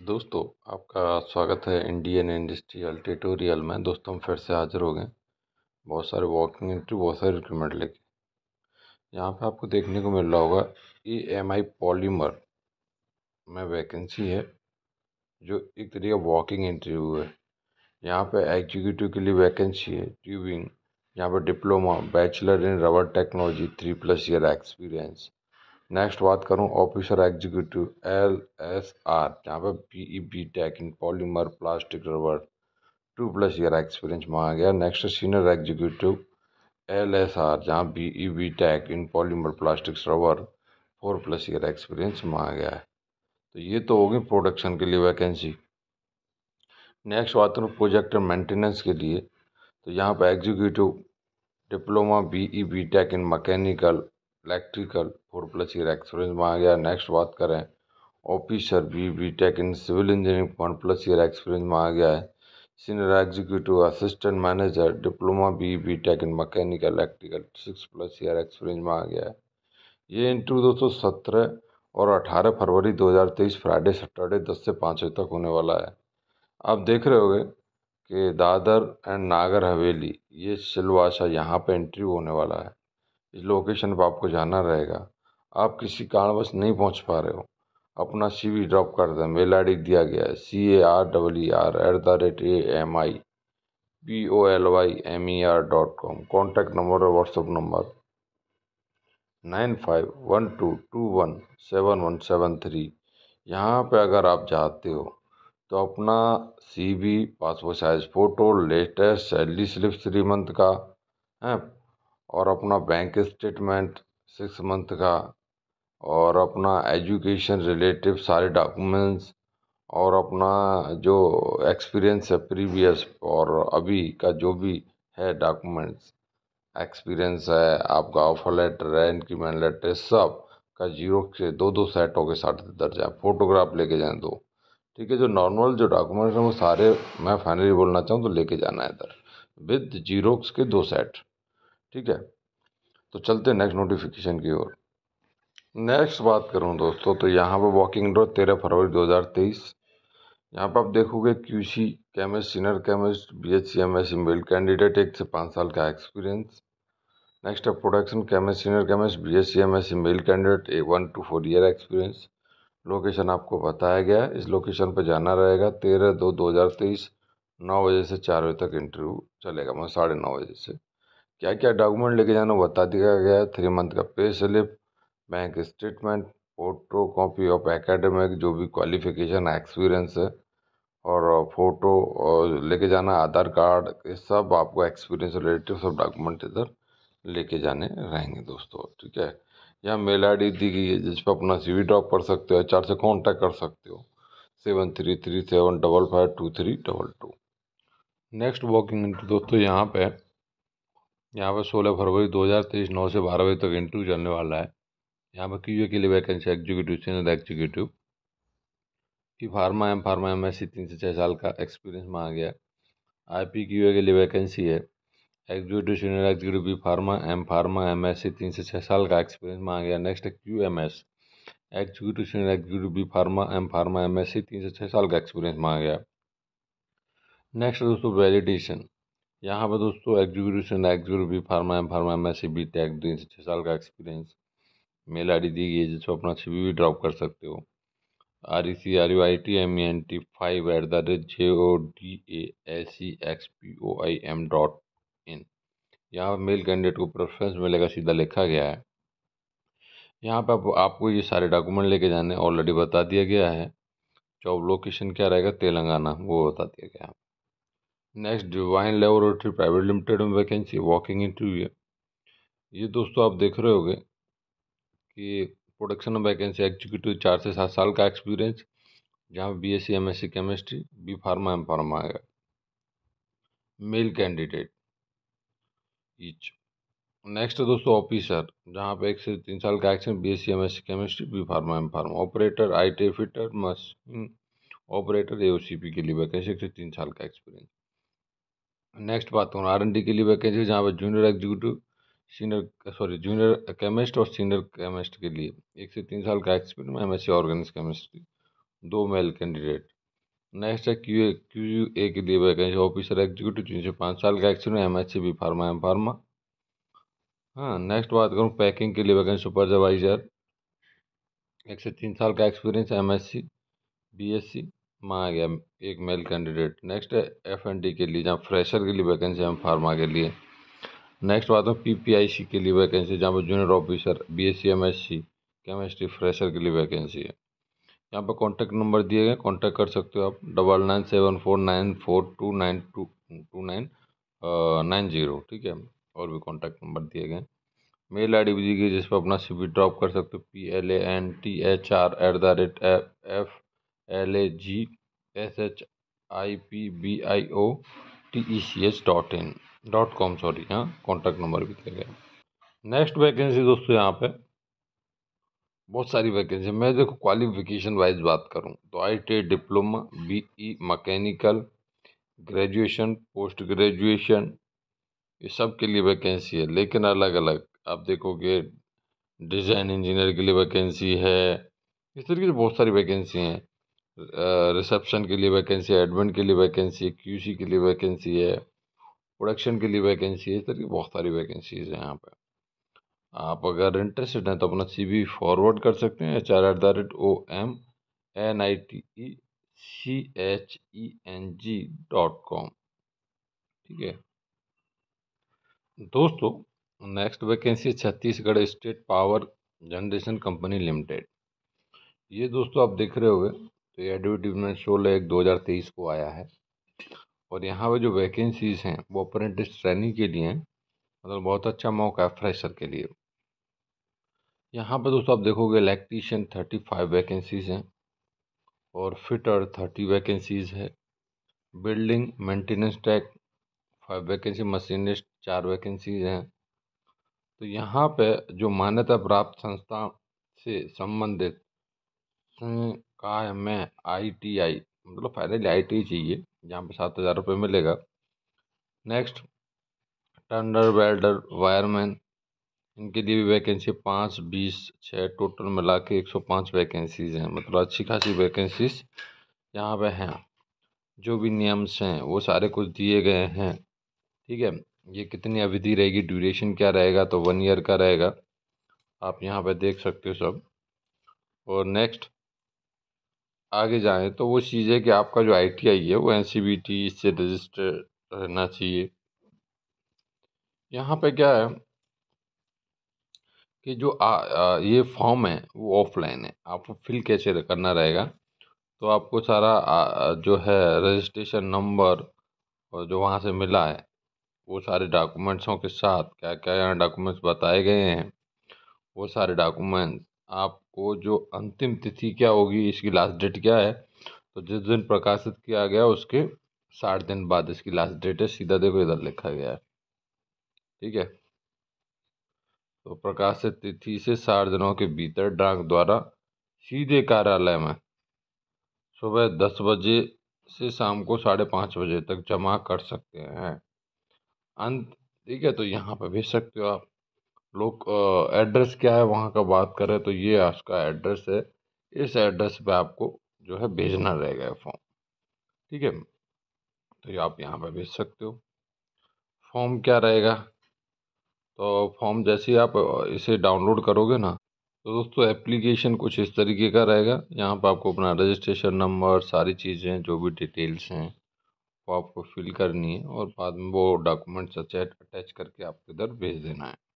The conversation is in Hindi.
दोस्तों आपका स्वागत है इंडियन इंडस्ट्रियल ट्यूटोरियल में दोस्तों हम फिर से हाजिर हो गए बहुत सारे वॉकिंग इंट्री बहुत सारे रिक्रूटमेंट लेके यहाँ पे आपको देखने को मिल रहा होगा ई एम आई पॉलीमर में वैकेंसी है जो एक तरीके वॉकिंग इंटरव्यू है यहाँ पे एग्जीक्यूटिव के लिए वैकेंसी है ट्यूबिंग यहाँ पर diploma bachelor in rubber technology three plus year experience next बात करूँ officer executive L S R जहाँ पर P E B tech in polymer plastic rubber two plus year experience मांगा गया next senior executive L S R जहाँ B E B tech in polymer plastic rubber four plus year experience मांगा गया है तो ये तो होगी प्रोडक्शन के लिए वैकेंसी नेक्स्ट बात करूँ प्रोजेक्ट मेंटेनेंस के लिए तो यहाँ पर executive diploma B E B tech in mechanical electrical four plus year experience मांगा गया नेक्स्ट बात करें officer B B tech in civil engineering one plus year experience मांगा गया है senior executive assistant manager diploma B B tech in mechanical electrical six plus year experience मांगा गया है ये इंटरव्यू दोस्तों सत्रह और अठारह फरवरी दो हज़ार तेईस फ्राइडे सैटरडे दस से पाँच बजे तक होने वाला है आप देख रहे गए कि दादर एंड नागर हवेली ये सिलवाशा यहाँ पे इंटरव्यू होने वाला है इस लोकेशन पर आपको जाना रहेगा आप किसी कारणवश नहीं पहुंच पा रहे हो अपना सी वी ड्रॉप कर दें मेल आई डी दिया गया है C A R double E R at the rate A M I P O L Y M E R dot com contact number और WhatsApp number nine five one two two one seven one seven three यहाँ पर अगर आप चाहते हो तो अपना C V passport size photo latest salary slip three month का है और अपना बैंक स्टेटमेंट सिक्स मंथ का और अपना एजुकेशन रिलेटिव सारे डॉक्यूमेंट्स और अपना जो एक्सपीरियंस है प्रीवियस और अभी का जो भी है डॉक्यूमेंट्स एक्सपीरियंस है आपका ऑफर लेटर है इनक्रीमेंट लेटर सब का जीरो से दो दो सेट के साठ दर्ज है फोटोग्राफ लेके जाए दो ठीक है जो नॉर्मल जो डॉक्यूमेंट्स हैं वो सारे मैं फाइनली बोलना चाहूँ तो लेके जाना है इधर विद जीरोक्स के दो सेट ठीक है तो चलते हैं नेक्स्ट नोटिफिकेशन की ओर नेक्स्ट बात करूं दोस्तों तो यहाँ पर वॉकिंग डोर तेरह फरवरी 2023 यहाँ पर आप देखोगे QC chemist senior chemist B H C M S email candidate एक से पाँच साल का एक्सपीरियंस नेक्स्ट है production chemist senior chemist B H C M S email candidate a one to four year experience location आपको बताया गया इस लोकेशन पर जाना रहेगा तेरह दो दो हज़ार तेईस नौ बजे से चार बजे तक इंटरव्यू चलेगा मतलब साढ़े नौ बजे से क्या क्या डॉक्यूमेंट लेके जाना बता दिया गया है थ्री मंथ का pay slip bank statement photo copy of academic जो भी क्वालिफिकेशन है एक्सपीरियंस है और फोटो uh, और लेके जाना आधार कार्ड ये सब आपको एक्सपीरियंस रिलेटिव सब डॉक्यूमेंट इधर लेके जाने रहेंगे दोस्तों ठीक है यहाँ मेल आई डी दी गई है जिस पर अपना सी वी ड्रॉप कर सकते हो एच आर से कॉन्टैक्ट कर सकते हो seven three three seven double five two three double two next walking दोस्तों यहाँ पे यहाँ पर सोलह फरवरी दो हज़ार तेईस नौ से बारह बजे तक इंटरव्यू चलने वाला है यहाँ पर क्यू ए के लिए वैकेंसी एग्जीक्यूटिव सीनियर एग्जीक्यूटिव की pharma M pharma M S C तीन से छः साल का एक्सपीरियंस मांगा गया आई पी क्यू ए के लिए वैकेंसी है executive senior executive B pharma M pharma M S C तीन से छः साल का एक्सपीरियंस मांगा गया नेक्स्ट है Q M S executive senior executive B pharma M pharma M S C तीन से छः साल का एक्सपीरियंस मांगा गया नेक्स्ट दोस्तों वैलिडेशन यहाँ पर दोस्तों एग्जीक्यूशन एग्जीक्यूट भी pharma M pharma M S B tech दिन से छः साल का एक्सपीरियंस मेल आई डी दी गई है जिसको अपना सी भी ड्रॉप कर सकते हो R E C R U I T M E N T five at the rate J O D A S C X P O I M dot in यहाँ मेल कैंडिडेट को प्रेफरेंस मिलेगा सीधा लिखा गया है यहाँ पर आपको ये सारे डॉक्यूमेंट लेके जाने ऑलरेडी बता दिया गया है जॉब लोकेशन क्या रहेगा तेलंगाना वो बता दिया गया है next divine laboratory private limited में वैकेंसी वॉकिंग इंटरव्यू है ये दोस्तों आप देख रहे होगे कि प्रोडक्शन वैकेंसी एग्जीक्यूटिव चार से सात साल का एक्सपीरियंस जहाँ B S C M S C chemistry B pharma M pharma आएगा मेल कैंडिडेट ईच नेक्स्ट दोस्तों ऑफिसर जहाँ पे एक से तीन साल का action B S C M S C chemistry B pharma M pharma operator I T fitter machine operator A O C P के लिए वैकेंसी एक से तीन साल का एक्सपीरियंस नेक्स्ट बात करूँ आर एन डी के लिए वैकेंसी जहाँ पर junior executive senior sorry junior chemist और सीनियर केमिस्ट के लिए एक से तीन साल का experience M S C organics chemistry दो मेल कैंडिडेट नेक्स्ट है Q A Q U A के लिए वैकेंसी ऑफिसर एग्जीक्यूटिव तीन से पाँच साल का experience M S C B pharma M pharma हाँ नेक्स्ट बात करूँ पैकिंग के लिए वैकेंसी सुपरवाइजर एक से तीन साल का experience M S C B S C मांगा गया एक मेल कैंडिडेट नेक्स्ट है एफ एन डी के लिए जहाँ फ्रेशर के लिए वैकेंसी है फार्मा के लिए नेक्स्ट बात हो पी पी आई सी के लिए वैकेंसी जहाँ पर junior officer B S C M S C chemistry fresher के लिए वैकेंसी है यहाँ पर कॉन्टैक्ट नंबर दिए गए कॉन्टैक्ट कर सकते हो आप double nine seven four nine four two nine two two nine nine zero ठीक है और भी कॉन्टैक्ट नंबर दिए गए मेल आई डी भी दी गई जिस पर अपना सी वी ड्रॉप कर सकते हो P L A N T H R at the rate F L A G S H I P B I O T E C H dot in dot com sorry हाँ कॉन्टैक्ट नंबर भी दिया गया नेक्स्ट वैकेंसी दोस्तों यहाँ पे बहुत सारी वैकेंसी मैं देखो क्वालिफिकेशन वाइज बात करूँ तो I T diploma B E mechanical graduation post graduation ये सब के लिए वैकेंसी है लेकिन अलग अलग आप देखोगे डिज़ाइन इंजीनियर के लिए वैकेंसी है इस तरीके से बहुत सारी वैकेंसी हैं रिसेप्शन के लिए वैकेंसी है एडमिन के लिए वैकेंसी है क्यू के लिए वैकेंसी है प्रोडक्शन के लिए वैकेंसी है इस तरह की बहुत सारी वैकेंसीज हैं यहाँ पर आप अगर इंटरेस्टेड हैं तो अपना सी फॉरवर्ड कर सकते हैं H R at the rate O M N I T E C H E N G dot com ठीक है दोस्तों next vacancy Chhattisgarh state power generation company limited ये दोस्तों आप देख रहे होंगे तो ये एडवर्टीजमेंट सोलह एक दो हज़ार तेईस को आया है और यहाँ पे जो वैकेंसीज़ हैं वो अप्रेंटिस ट्रेनिंग के लिए हैं मतलब बहुत अच्छा मौका है फ्रेशर के लिए यहाँ पे दोस्तों आप देखोगे इलेक्ट्रीशियन थर्टी फाइव वैकेंसीज़ हैं और फिटर थर्टी वैकेंसीज़ है building maintenance tech five vacancy machinist चार वैकेंसीज हैं तो यहाँ पे जो मान्यता प्राप्त संस्था से संबंधित कहा है हमें आई टी आई मतलब फाइनली आई टी चाहिए जहाँ पे सात हज़ार रुपये मिलेगा नेक्स्ट टंडर वेल्डर वायरमैन इनके लिए भी वैकेंसी पाँच बीस छः टोटल मिला के एक सौ पाँच वैकेंसीज़ हैं मतलब अच्छी खासी वैकेंसीज यहाँ पे हैं जो भी नियम्स हैं वो सारे कुछ दिए गए हैं ठीक है ये कितनी अवधि रहेगी ड्यूरेशन क्या रहेगा तो वन ईयर का रहेगा आप यहाँ पे देख सकते हो सब और नेक्स्ट आगे जाएँ तो वो चीज़ है कि आपका जो आई टी आई है वो एन सी बी टी से रजिस्टर रहना चाहिए यहाँ पे क्या है कि जो आ, आ, ये फॉर्म है वो ऑफलाइन है आपको फिल कैसे करना रहेगा तो आपको सारा आ, जो है रजिस्ट्रेशन नंबर और जो वहाँ से मिला है वो सारे डॉक्यूमेंट्सों के साथ क्या क्या यहाँ डॉक्यूमेंट्स बताए गए हैं वो सारे डॉक्यूमेंट्स आपको जो अंतिम तिथि क्या होगी इसकी लास्ट डेट क्या है तो जिस दिन प्रकाशित किया गया उसके साठ दिन बाद इसकी लास्ट डेट है सीधा देखो इधर लिखा गया है ठीक है तो प्रकाशित तिथि से साठ दिनों के भीतर डाक द्वारा सीधे कार्यालय में सुबह दस बजे से शाम को साढ़े पाँच बजे तक जमा कर सकते हैं अंत ठीक है तो यहाँ पर भेज सकते हो आप लोग एड्रेस क्या है वहाँ का बात करें तो ये आपका एड्रेस है इस एड्रेस पे आपको जो है भेजना रहेगा ये फॉर्म ठीक है तो ये आप यहाँ पे भेज सकते हो फॉर्म क्या रहेगा तो फॉर्म जैसे ही आप इसे डाउनलोड करोगे ना तो दोस्तों एप्लीकेशन कुछ इस तरीके का रहेगा यहाँ पर आपको अपना रजिस्ट्रेशन नंबर सारी चीज़ें जो भी डिटेल्स हैं वो आपको फिल करनी है और बाद में वो डॉक्यूमेंट्स अटैच करके आपके इधर भेज देना है